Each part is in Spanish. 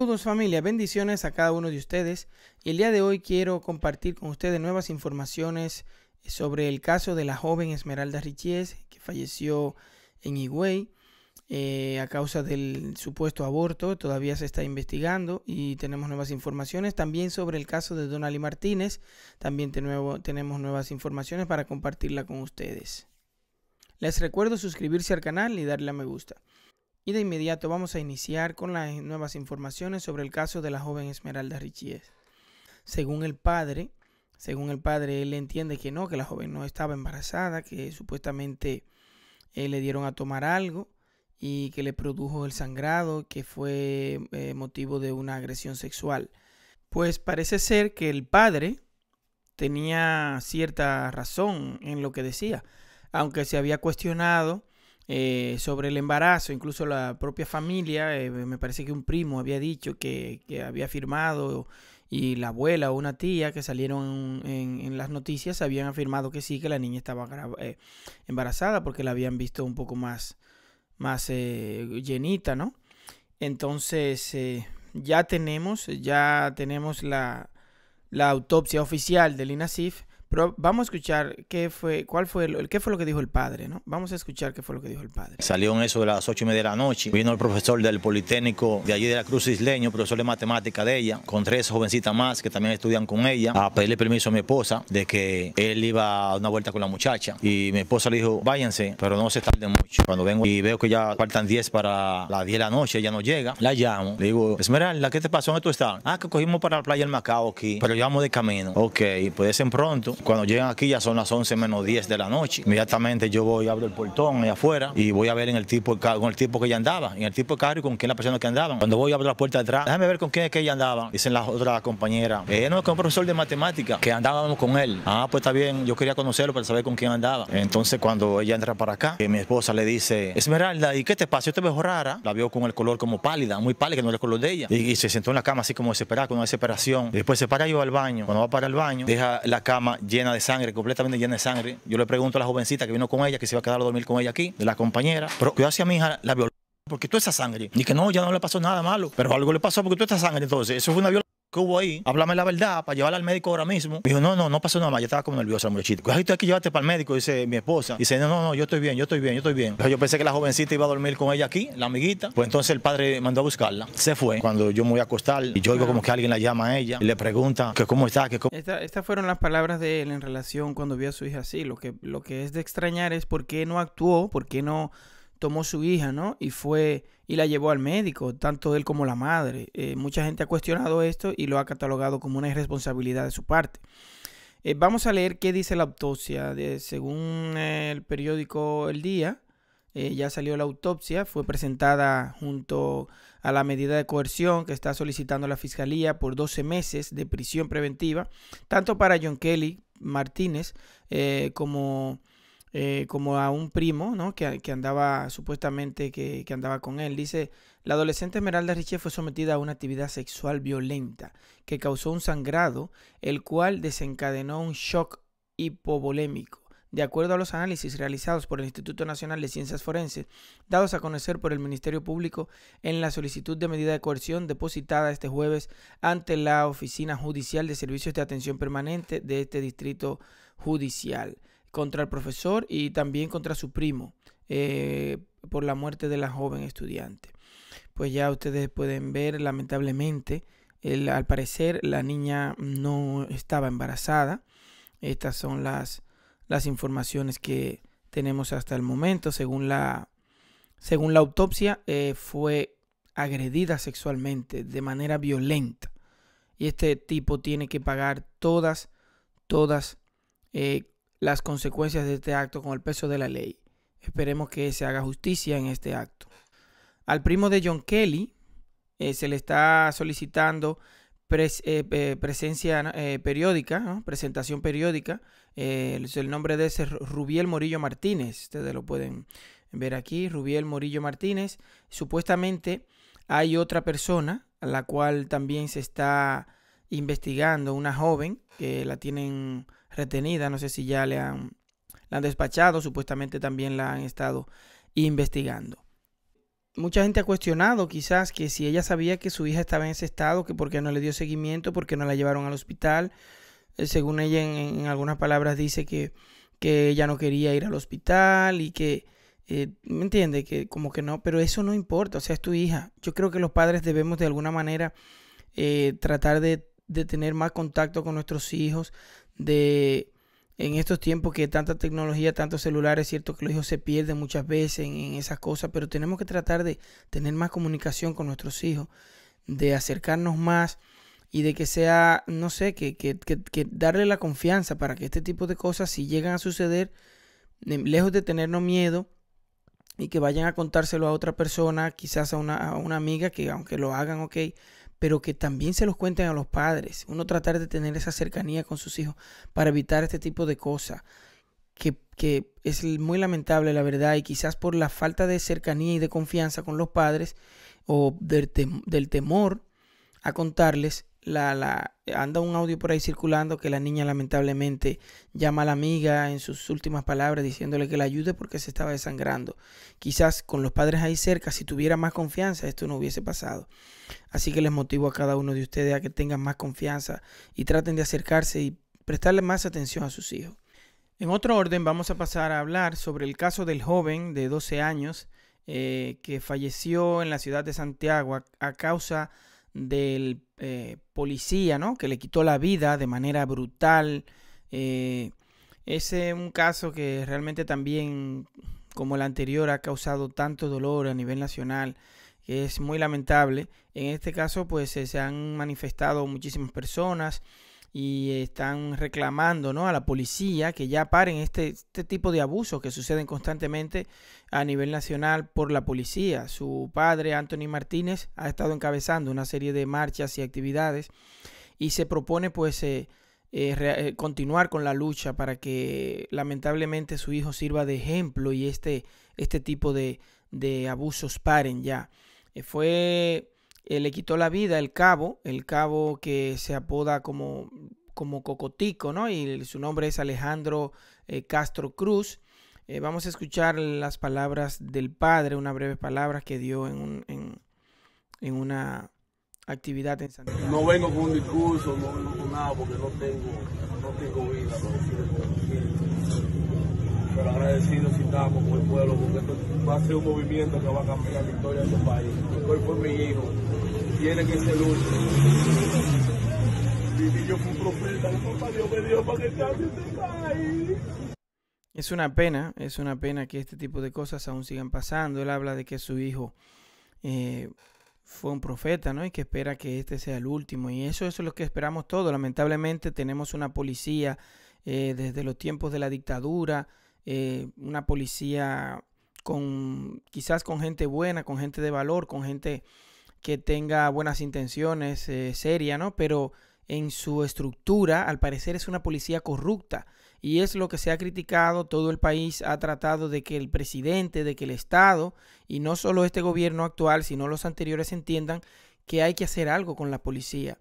Saludos familia, bendiciones a cada uno de ustedes. Y el día de hoy quiero compartir con ustedes nuevas informaciones sobre el caso de la joven Esmeralda Richies que falleció en Higüey eh, a causa del supuesto aborto. Todavía se está investigando y tenemos nuevas informaciones. También sobre el caso de Donali Martínez, también tenemos nuevas informaciones para compartirla con ustedes. Les recuerdo suscribirse al canal y darle a me gusta. Y de inmediato vamos a iniciar con las nuevas informaciones sobre el caso de la joven Esmeralda Richies. Según el padre, según el padre, él entiende que no, que la joven no estaba embarazada, que supuestamente eh, le dieron a tomar algo y que le produjo el sangrado, que fue eh, motivo de una agresión sexual. Pues parece ser que el padre tenía cierta razón en lo que decía, aunque se había cuestionado eh, sobre el embarazo, incluso la propia familia, eh, me parece que un primo había dicho que, había firmado y la abuela o una tía que salieron en, las noticias habían afirmado que sí, que la niña estaba eh, embarazada porque la habían visto un poco más, más llenita, ¿no? Entonces ya tenemos, ya tenemos la, la autopsia oficial del INASIF pero vamos a escuchar qué fue, cuál fue, el, qué fue lo que dijo el padre, ¿no? Vamos a escuchar qué fue lo que dijo el padre. Salió en eso de las ocho y media de la noche. Vino el profesor del Politécnico de allí de la Cruz Isleño, profesor de matemática de ella, con tres jovencitas más que también estudian con ella, a pedirle permiso a mi esposa de que él iba a una vuelta con la muchacha. Y mi esposa le dijo, váyanse, pero no se tarden mucho. Cuando vengo y veo que ya faltan 10 para las 10 de la noche, ya no llega, la llamo. Le digo, Esmeralda, ¿qué te pasó? ¿Dónde tú estás? Ah, que cogimos para la playa del Macao aquí, pero llevamos de camino. Ok, Pues ser pronto. Cuando llegan aquí ya son las 11 menos 10 de la noche. Inmediatamente yo voy, abro el portón allá afuera y voy a ver en el tipo con el tipo que ella andaba, en el tipo de carro y con quién la persona que andaba... Cuando voy, abro la puerta de atrás, déjame ver con quién es que ella andaba. Dicen las otras compañeras, eh, no, con un profesor de matemática, que andábamos con él. Ah, pues está bien, yo quería conocerlo para saber con quién andaba. Entonces cuando ella entra para acá, eh, mi esposa le dice, Esmeralda, ¿y qué te pasa? Yo te veo rara. La vio con el color como pálida, muy pálida, que no era el color de ella. Y, se sentó en la cama así como desesperada, con una desesperación. Después se para yo al baño. Cuando va para el baño, deja la cama llena de sangre, completamente llena de sangre. Yo le pregunto a la jovencita que vino con ella, que se iba a quedar a dormir con ella aquí, de la compañera, pero yo a mi hija la violó porque tú esa sangre, ni que no, ya no le pasó nada malo, pero algo le pasó porque tú esa sangre, entonces, eso fue una violación. ¿Qué hubo ahí, háblame la verdad para llevarla al médico ahora mismo. Me dijo, no, no, no pasó nada más. Yo estaba como nerviosa muchachito. muchachita. tú hay que llevarte para el médico, dice mi esposa. Dice, no, no, no, yo estoy bien, yo estoy bien, yo estoy bien. yo pensé que la jovencita iba a dormir con ella aquí, la amiguita. Pues entonces el padre mandó a buscarla. Se fue. Cuando yo me voy a acostar, y yo oigo como que alguien la llama a ella le pregunta que cómo está, que Esta, estas fueron las palabras de él en relación cuando vio a su hija así. Lo que, lo que es de extrañar es por qué no actuó, por qué no tomó su hija, ¿no? Y fue y la llevó al médico, tanto él como la madre. Eh, mucha gente ha cuestionado esto y lo ha catalogado como una irresponsabilidad de su parte. Eh, vamos a leer qué dice la autopsia. De, según el periódico El Día, eh, ya salió la autopsia, fue presentada junto a la medida de coerción que está solicitando la Fiscalía por 12 meses de prisión preventiva, tanto para John Kelly Martínez como eh, como a un primo, ¿no? Que, andaba, supuestamente, que, que, andaba con él. Dice, la adolescente Esmeralda Richie fue sometida a una actividad sexual violenta que causó un sangrado, el cual desencadenó un shock hipovolémico. De acuerdo a los análisis realizados por el Instituto Nacional de Ciencias Forenses, dados a conocer por el Ministerio Público en la solicitud de medida de coerción depositada este jueves ante la Oficina Judicial de Servicios de Atención Permanente de este Distrito Judicial contra el profesor y también contra su primo eh, por la muerte de la joven estudiante. Pues ya ustedes pueden ver, lamentablemente, al parecer la niña no estaba embarazada. Estas son las, las informaciones que tenemos hasta el momento. Según la, según la autopsia, eh, fue agredida sexualmente de manera violenta. Y este tipo tiene que pagar todas, todas eh, las consecuencias de este acto con el peso de la ley. Esperemos que se haga justicia en este acto. Al primo de John Kelly eh, se le está solicitando eh, presencia eh, periódica, presentación periódica. el nombre de ese es Rubiel Morillo Martínez. Ustedes lo pueden ver aquí, Rubiel Morillo Martínez. Supuestamente hay otra persona a la cual también se está investigando, una joven que la tienen retenida. No sé si ya le han, la han despachado, supuestamente también la han estado investigando. Mucha gente ha cuestionado quizás que si ella sabía que su hija estaba en ese estado, que por qué no le dio seguimiento, por qué no la llevaron al hospital. Eh, según ella en, algunas palabras dice que, que ella no quería ir al hospital y que, eh, ¿me entiende? Que como que no, pero eso no importa, o sea, es tu hija. Yo creo que los padres debemos de alguna manera eh, tratar de, de tener más contacto con nuestros hijos, de en estos tiempos que tanta tecnología, tantos celulares, cierto que los hijos se pierden muchas veces en, esas cosas, pero tenemos que tratar de tener más comunicación con nuestros hijos, de acercarnos más y de que sea, no sé, que, que, que, que darle la confianza para que este tipo de cosas, si llegan a suceder, lejos de tenernos miedo y que vayan a contárselo a otra persona, quizás a una, a una amiga, que aunque lo hagan, ok, pero que también se los cuenten a los padres. Uno tratar de tener esa cercanía con sus hijos para evitar este tipo de cosas, que, es muy lamentable la verdad, y quizás por la falta de cercanía y de confianza con los padres o del, del temor a contarles, la, la, anda un audio por ahí circulando que la niña lamentablemente llama a la amiga en sus últimas palabras diciéndole que la ayude porque se estaba desangrando. Quizás con los padres ahí cerca, si tuviera más confianza, esto no hubiese pasado. Así que les motivo a cada uno de ustedes a que tengan más confianza y traten de acercarse y prestarle más atención a sus hijos. En otro orden, vamos a pasar a hablar sobre el caso del joven de 12 años eh, que falleció en la ciudad de Santiago a causa del eh, policía, ¿no? Que le quitó la vida de manera brutal. Eh, ese es un caso que realmente también, como el anterior, ha causado tanto dolor a nivel nacional, que es muy lamentable. En este caso, pues eh, se han manifestado muchísimas personas y están reclamando ¿no? a la policía que ya paren este, este, tipo de abusos que suceden constantemente a nivel nacional por la policía. Su padre, Anthony Martínez, ha estado encabezando una serie de marchas y actividades y se propone pues eh, eh, eh, continuar con la lucha para que lamentablemente su hijo sirva de ejemplo y este, este tipo de, abusos paren ya. fue eh, le quitó la vida el cabo, el cabo que se apoda como, como Cocotico, ¿no? Y su nombre es Alejandro eh, Castro Cruz. Eh, vamos a escuchar las palabras del padre, una breve palabra que dio en, un, en, una actividad en Santiago. No vengo con un discurso, no vengo con nada porque no tengo, No pero agradecido si estamos con el pueblo, porque esto va a ser un movimiento que va a cambiar la historia de su este país. cuerpo es mi hijo, tiene que ser último. Y yo fue un profeta, papá Dios me dio para que cambie este país. Es una pena, es una pena que este tipo de cosas aún sigan pasando. Él habla de que su hijo eh, fue un profeta, ¿no? Y que espera que este sea el último. Y eso, eso es lo que esperamos todos. Lamentablemente tenemos una policía eh, desde los tiempos de la dictadura, eh, una policía con quizás con gente buena, con gente de valor, con gente que tenga buenas intenciones, eh, seria, ¿no? Pero en su estructura, al parecer, es una policía corrupta. Y es lo que se ha criticado, todo el país ha tratado de que el presidente, de que el Estado, y no solo este gobierno actual, sino los anteriores entiendan que hay que hacer algo con la policía.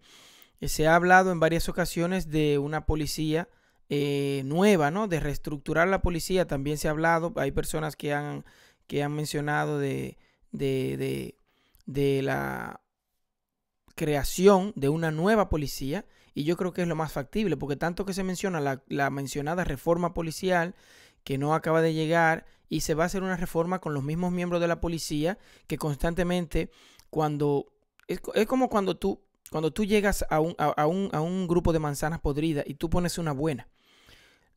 Eh, se ha hablado en varias ocasiones de una policía eh, nueva, ¿no? De reestructurar la policía, también se ha hablado, hay personas que han, que han mencionado de, de, la creación de una nueva policía y yo creo que es lo más factible, porque tanto que se menciona la, mencionada reforma policial que no acaba de llegar y se va a hacer una reforma con los mismos miembros de la policía que constantemente cuando es, como cuando tú cuando tú llegas a un, a un grupo de manzanas podridas y tú pones una buena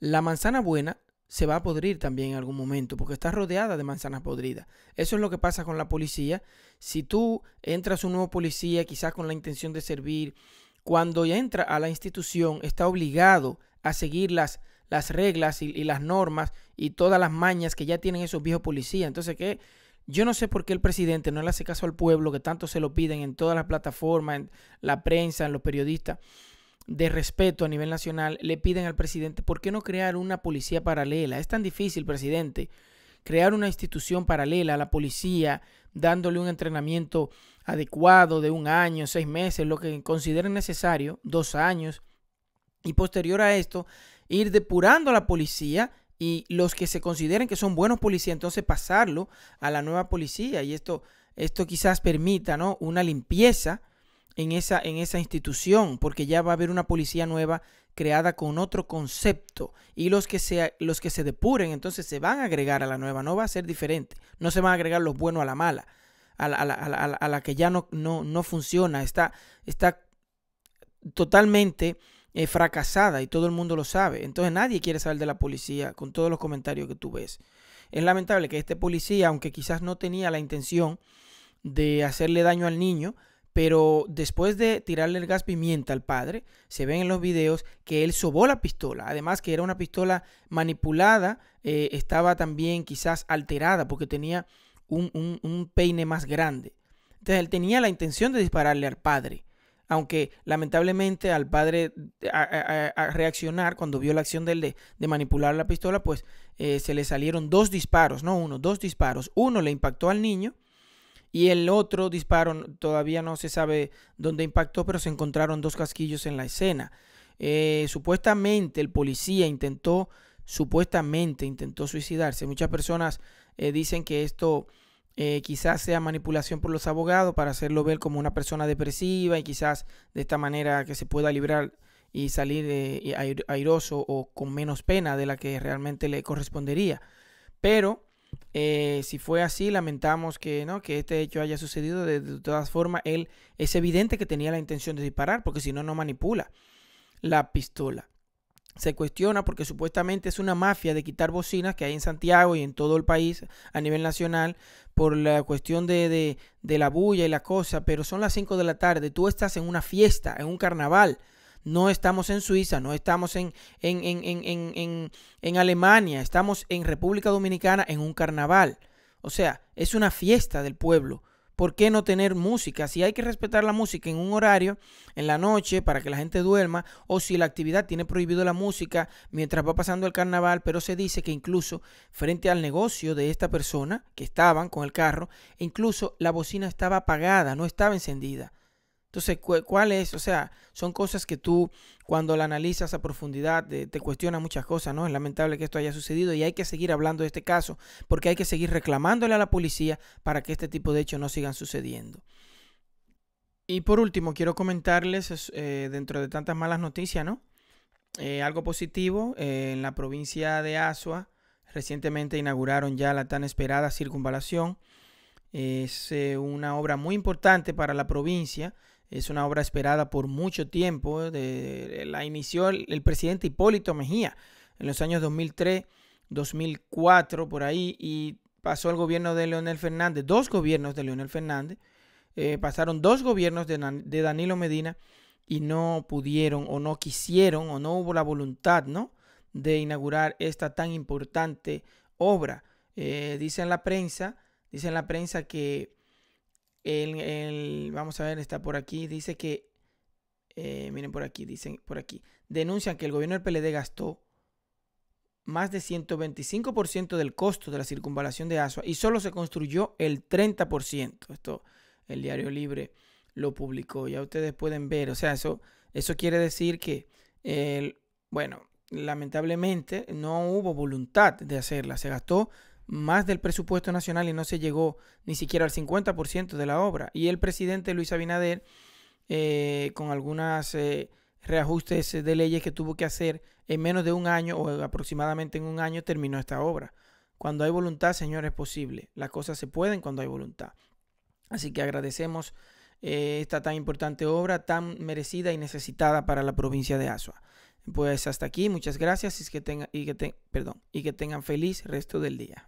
la manzana buena se va a podrir también en algún momento, porque está rodeada de manzanas podridas. Eso es lo que pasa con la policía. Si tú entras un nuevo policía, quizás con la intención de servir, cuando ya entra a la institución, está obligado a seguir las, las reglas y, las normas y todas las mañas que ya tienen esos viejos policías. Entonces, ¿qué? Yo no sé por qué el presidente no le hace caso al pueblo, que tanto se lo piden en todas las plataformas, en la prensa, en los periodistas de respeto a nivel nacional le piden al presidente, ¿por qué no crear una policía paralela? Es tan difícil, presidente, crear una institución paralela a la policía, dándole un entrenamiento adecuado de un año, seis meses, lo que consideren necesario, dos años, y posterior a esto, ir depurando a la policía y los que se consideren que son buenos policías, entonces pasarlo a la nueva policía. Y esto, esto quizás permita ¿no? una limpieza en esa, en esa institución, porque ya va a haber una policía nueva creada con otro concepto y los que, se, los que se depuren entonces se van a agregar a la nueva, no va a ser diferente, no se van a agregar los buenos a la mala, a la, a la, que ya no, no, no, funciona, está, está totalmente eh, fracasada y todo el mundo lo sabe, entonces nadie quiere saber de la policía con todos los comentarios que tú ves. Es lamentable que este policía, aunque quizás no tenía la intención de hacerle daño al niño, pero después de tirarle el gas pimienta al padre, se ven en los videos que él sobó la pistola. Además que era una pistola manipulada, eh, estaba también quizás alterada porque tenía un, peine más grande. Entonces él tenía la intención de dispararle al padre, aunque lamentablemente al padre a, reaccionar cuando vio la acción de de, manipular la pistola, pues eh, se le salieron dos disparos, no uno, dos disparos. Uno le impactó al niño y el otro disparo todavía no se sabe dónde impactó, pero se encontraron dos casquillos en la escena. Eh, supuestamente el policía intentó, supuestamente intentó suicidarse. Muchas personas eh, dicen que esto eh, quizás sea manipulación por los abogados para hacerlo ver como una persona depresiva y quizás de esta manera que se pueda librar y salir airoso o con menos pena de la que realmente le correspondería. Pero eh, si fue así, lamentamos que, ¿no? que este hecho haya sucedido. De, todas formas, él es evidente que tenía la intención de disparar, porque si no, no manipula la pistola. Se cuestiona porque supuestamente es una mafia de quitar bocinas que hay en Santiago y en todo el país a nivel nacional por la cuestión de, de, de la bulla y la cosa, pero son las 5 de la tarde, tú estás en una fiesta, en un carnaval, no estamos en Suiza, no estamos en, en, en, en, Alemania, estamos en República Dominicana en un carnaval. O sea, es una fiesta del pueblo. ¿Por qué no tener música? Si hay que respetar la música en un horario, en la noche, para que la gente duerma, o si la actividad tiene prohibido la música mientras va pasando el carnaval, pero se dice que incluso frente al negocio de esta persona, que estaban con el carro, incluso la bocina estaba apagada, no estaba encendida. Entonces, ¿cuál es? O sea, son cosas que tú cuando la analizas a profundidad te, cuestiona muchas cosas, ¿no? Es lamentable que esto haya sucedido y hay que seguir hablando de este caso porque hay que seguir reclamándole a la policía para que este tipo de hechos no sigan sucediendo. Y por último, quiero comentarles, eh, dentro de tantas malas noticias, ¿no? Eh, algo positivo, eh, en la provincia de Asua recientemente inauguraron ya la tan esperada circunvalación. Es una obra muy importante para la provincia es una obra esperada por mucho tiempo. De, la inició el, presidente Hipólito Mejía en los años 2003, 2004, por ahí, y pasó el gobierno de Leonel Fernández, dos gobiernos de Leonel Fernández, eh, pasaron dos gobiernos de, Danilo Medina y no pudieron o no quisieron o no hubo la voluntad, ¿no? De inaugurar esta tan importante obra. Eh, la prensa, dice en la prensa que vamos a ver, está por aquí. Dice que, eh, miren por aquí, dicen por aquí. Denuncian que el gobierno del PLD gastó más de 125% del costo de la circunvalación de Asua y solo se construyó el 30%. Esto el Diario Libre lo publicó, ya ustedes pueden ver. O sea, eso, eso quiere decir que, el, bueno, lamentablemente no hubo voluntad de hacerla. Se gastó más del presupuesto nacional y no se llegó ni siquiera al 50% de la obra. Y el presidente Luis Abinader, eh, con algunos eh, reajustes de leyes que tuvo que hacer en menos de un año o aproximadamente en un año, terminó esta obra. Cuando hay voluntad, señores, es posible. Las cosas se pueden cuando hay voluntad. Así que agradecemos eh, esta tan importante obra, tan merecida y necesitada para la provincia de Asua. Pues hasta aquí, muchas gracias y que, tenga, y que, te, perdón, y que tengan feliz resto del día.